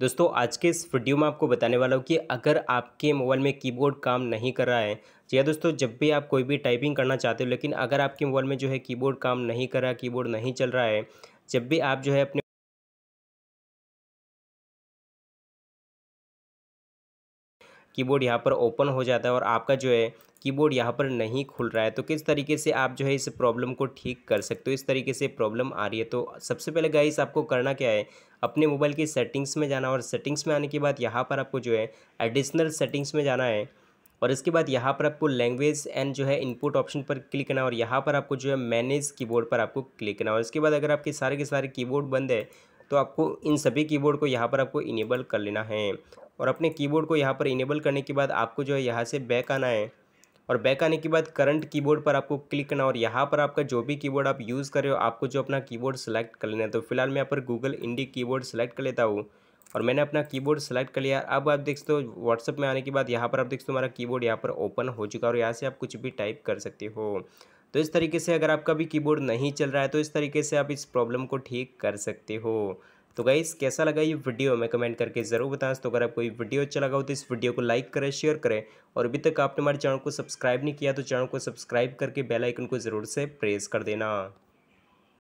दोस्तों आज के इस वीडियो में आपको बताने वाला हूँ कि अगर आपके मोबाइल में कीबोर्ड काम नहीं कर रहा है जी तो हाँ दोस्तों जब भी आप कोई भी टाइपिंग करना चाहते हो लेकिन अगर आपके मोबाइल में जो है कीबोर्ड काम नहीं कर रहा कीबोर्ड नहीं चल रहा है जब भी आप जो है अपने कीबोर्ड यहाँ पर ओपन हो जाता है और आपका जो है कीबोर्ड यहाँ पर नहीं खुल रहा है तो किस तरीके से आप जो है इस प्रॉब्लम को ठीक कर सकते हो इस तरीके से प्रॉब्लम आ रही है तो सबसे पहले गाइस आपको करना क्या है अपने मोबाइल की सेटिंग्स में जाना और सेटिंग्स में आने के बाद यहाँ पर आपको जो है एडिशनल सेटिंग्स में जाना है और इसके बाद यहाँ पर आपको लैंग्वेज एंड जो है इनपुट ऑप्शन पर क्लिक करना और यहाँ पर आपको जो है मैनेज कीबोर्ड पर आपको क्लिक करना और इसके बाद अगर आपके सारे के सारे कीबोर्ड बंद है तो आपको इन सभी कीबोर्ड को यहाँ पर आपको इनेबल कर लेना है और अपने कीबोर्ड को यहाँ पर इनेबल करने के बाद आपको जो है यहाँ से बैक आना है और बैक आने के बाद करंट कीबोर्ड पर आपको क्लिक करना और यहाँ पर आपका जो भी कीबोर्ड आप यूज़ कर रहे हो आपको जो अपना कीबोर्ड सेलेक्ट कर लेना है तो फिलहाल मैं यहाँ पर गूगल इंडी कीबोर्ड सेलेक्ट कर लेता हूँ और मैंने अपना कीबोर्ड सेलेक्ट कर लिया अब आप देख सकते हो व्हाट्सअप में आने के बाद यहाँ पर आप देख सकते हो हमारा कीबोर्ड यहाँ पर ओपन हो चुका है और यहाँ से आप कुछ भी टाइप कर सकते हो तो इस तरीके से अगर आपका भी कीबोर्ड नहीं चल रहा है तो इस तरीके से आप इस प्रॉब्लम को ठीक कर सकते हो तो गाइस कैसा लगा ये वीडियो हमें कमेंट करके ज़रूर बताएं तो अगर आपको ये वीडियो अच्छा लगा हो तो इस वीडियो को लाइक करें शेयर करें और अभी तक आपने हमारे चैनल को सब्सक्राइब नहीं किया तो चैनल को सब्सक्राइब करके बेल आइकन को ज़रूर से प्रेस कर देना